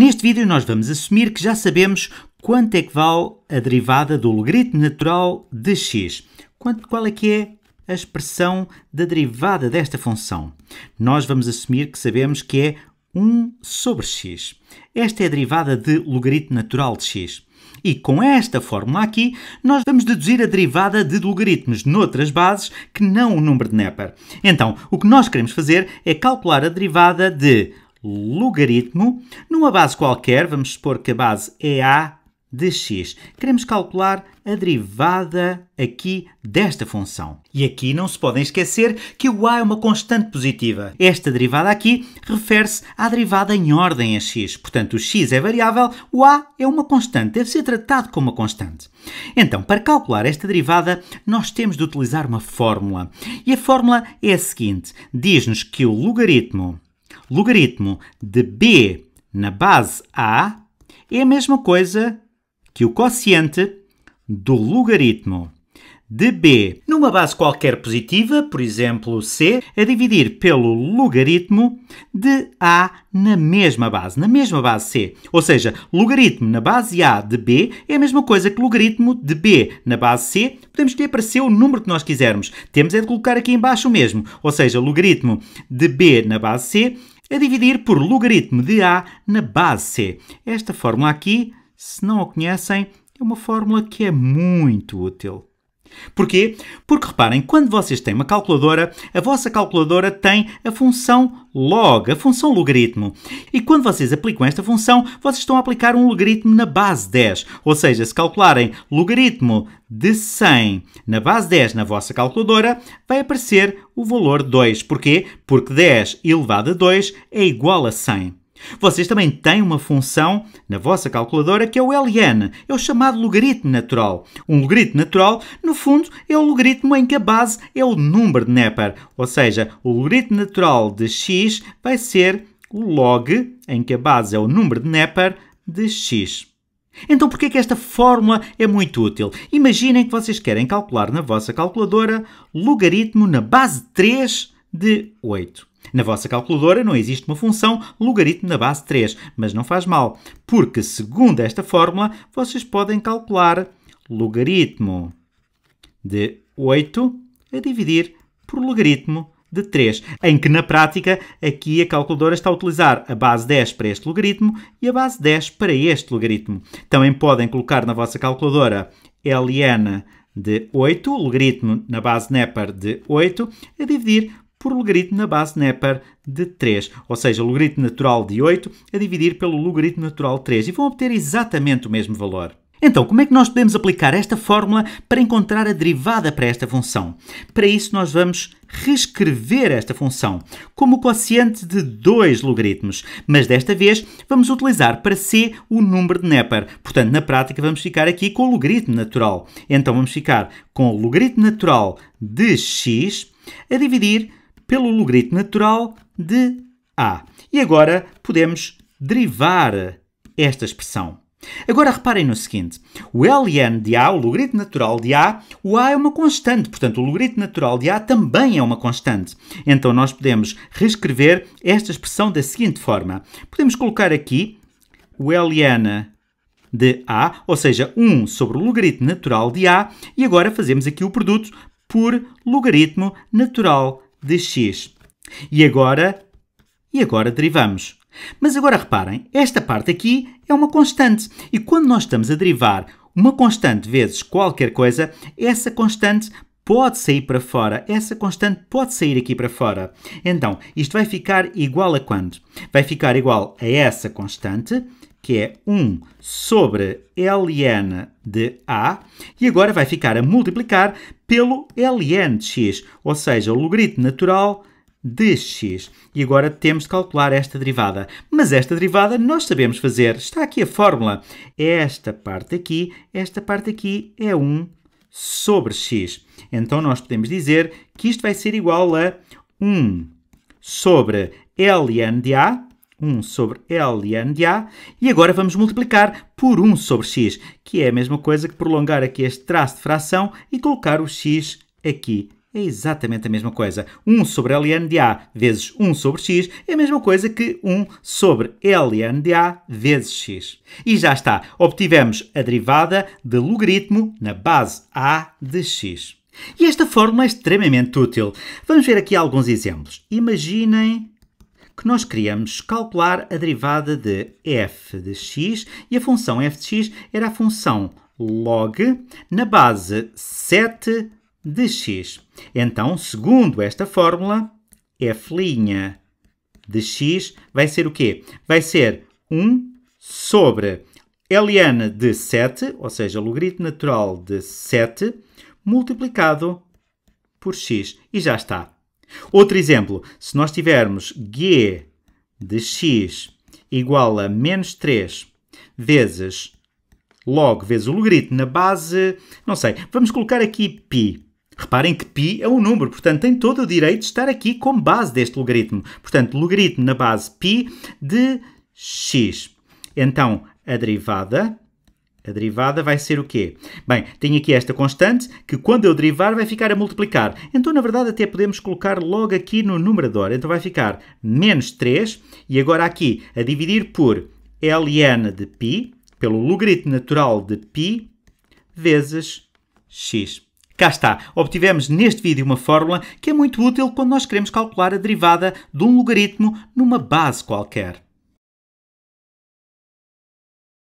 Neste vídeo nós vamos assumir que já sabemos quanto é que vale a derivada do logaritmo natural de x. Quanto, qual é que é a expressão da derivada desta função? Nós vamos assumir que sabemos que é 1 sobre x. Esta é a derivada de logaritmo natural de x. E com esta fórmula aqui, nós vamos deduzir a derivada de logaritmos noutras bases que não o número de Neper. Então, o que nós queremos fazer é calcular a derivada de logaritmo numa base qualquer, vamos supor que a base é a de x. Queremos calcular a derivada aqui desta função. E aqui não se podem esquecer que o a é uma constante positiva. Esta derivada aqui refere-se à derivada em ordem a x. Portanto, o x é variável, o a é uma constante, deve ser tratado como uma constante. Então, para calcular esta derivada, nós temos de utilizar uma fórmula. E a fórmula é a seguinte: diz-nos que o logaritmo logaritmo de b na base a é a mesma coisa que o quociente do logaritmo de b numa base qualquer positiva, por exemplo c, a é dividir pelo logaritmo de a na mesma base, na mesma base c. Ou seja, logaritmo na base a de b é a mesma coisa que logaritmo de b na base c. Podemos para aparecer o número que nós quisermos. Temos é de colocar aqui embaixo o mesmo. Ou seja, logaritmo de b na base c a dividir por logaritmo de A na base C. Esta fórmula aqui, se não a conhecem, é uma fórmula que é muito útil. Porquê? Porque reparem, quando vocês têm uma calculadora, a vossa calculadora tem a função log, a função logaritmo. E quando vocês aplicam esta função, vocês estão a aplicar um logaritmo na base 10. Ou seja, se calcularem logaritmo de 100 na base 10 na vossa calculadora, vai aparecer o valor 2. Porquê? Porque 10 elevado a 2 é igual a 100. Vocês também têm uma função na vossa calculadora que é o LN, é o chamado logaritmo natural. Um logaritmo natural, no fundo, é o logaritmo em que a base é o número de Neper, ou seja, o logaritmo natural de x vai ser o log, em que a base é o número de Neper, de x. Então, por é que esta fórmula é muito útil? Imaginem que vocês querem calcular na vossa calculadora logaritmo na base 3 de 8. Na vossa calculadora não existe uma função logaritmo na base 3, mas não faz mal, porque segundo esta fórmula vocês podem calcular logaritmo de 8 a dividir por logaritmo de 3, em que na prática aqui a calculadora está a utilizar a base 10 para este logaritmo e a base 10 para este logaritmo. Também podem colocar na vossa calculadora ln de 8, logaritmo na base Neper de 8, a dividir por logaritmo na base Neper de 3, ou seja, logaritmo natural de 8 a dividir pelo logaritmo natural de 3 e vão obter exatamente o mesmo valor. Então, como é que nós podemos aplicar esta fórmula para encontrar a derivada para esta função? Para isso, nós vamos reescrever esta função como o quociente de dois logaritmos, mas desta vez vamos utilizar para c o número de Neper. Portanto, na prática, vamos ficar aqui com o logaritmo natural. Então, vamos ficar com o logaritmo natural de x a dividir pelo logaritmo natural de A. E agora podemos derivar esta expressão. Agora reparem no seguinte: o ln de A, o logaritmo natural de A, o A é uma constante, portanto, o logaritmo natural de A também é uma constante. Então nós podemos reescrever esta expressão da seguinte forma: podemos colocar aqui o ln de A, ou seja, 1 sobre o logaritmo natural de A, e agora fazemos aqui o produto por logaritmo natural de x. E agora, e agora derivamos. Mas agora reparem, esta parte aqui é uma constante. E quando nós estamos a derivar uma constante vezes qualquer coisa, essa constante pode sair para fora, essa constante pode sair aqui para fora. Então, isto vai ficar igual a quando? Vai ficar igual a essa constante que é 1 sobre ln de A, e agora vai ficar a multiplicar pelo ln de x, ou seja, o logaritmo natural de x. E agora temos de calcular esta derivada. Mas esta derivada nós sabemos fazer. Está aqui a fórmula. Esta parte aqui, esta parte aqui é 1 sobre x. Então nós podemos dizer que isto vai ser igual a 1 sobre ln de A, 1 sobre L e N de A, e agora vamos multiplicar por 1 sobre x, que é a mesma coisa que prolongar aqui este traço de fração e colocar o x aqui. É exatamente a mesma coisa. 1 sobre ln de A vezes 1 sobre x é a mesma coisa que 1 sobre ln de A vezes x. E já está. Obtivemos a derivada de logaritmo na base A de x. E esta fórmula é extremamente útil. Vamos ver aqui alguns exemplos. Imaginem que nós queríamos calcular a derivada de f de x e a função f de x era a função log na base 7 de x. Então, segundo esta fórmula, f' de x vai ser o quê? Vai ser 1 sobre ln de 7, ou seja, logaritmo natural de 7, multiplicado por x. E já está. Outro exemplo, se nós tivermos g de x igual a menos 3 vezes log vezes o logaritmo na base, não sei, vamos colocar aqui π. Reparem que π é um número, portanto tem todo o direito de estar aqui como base deste logaritmo. Portanto, logaritmo na base π de x. Então, a derivada a derivada vai ser o quê? Bem, tenho aqui esta constante que quando eu derivar vai ficar a multiplicar. Então, na verdade, até podemos colocar logo aqui no numerador. Então vai ficar menos 3 e agora aqui a dividir por ln de π, pelo logaritmo natural de π, vezes x. Cá está, obtivemos neste vídeo uma fórmula que é muito útil quando nós queremos calcular a derivada de um logaritmo numa base qualquer.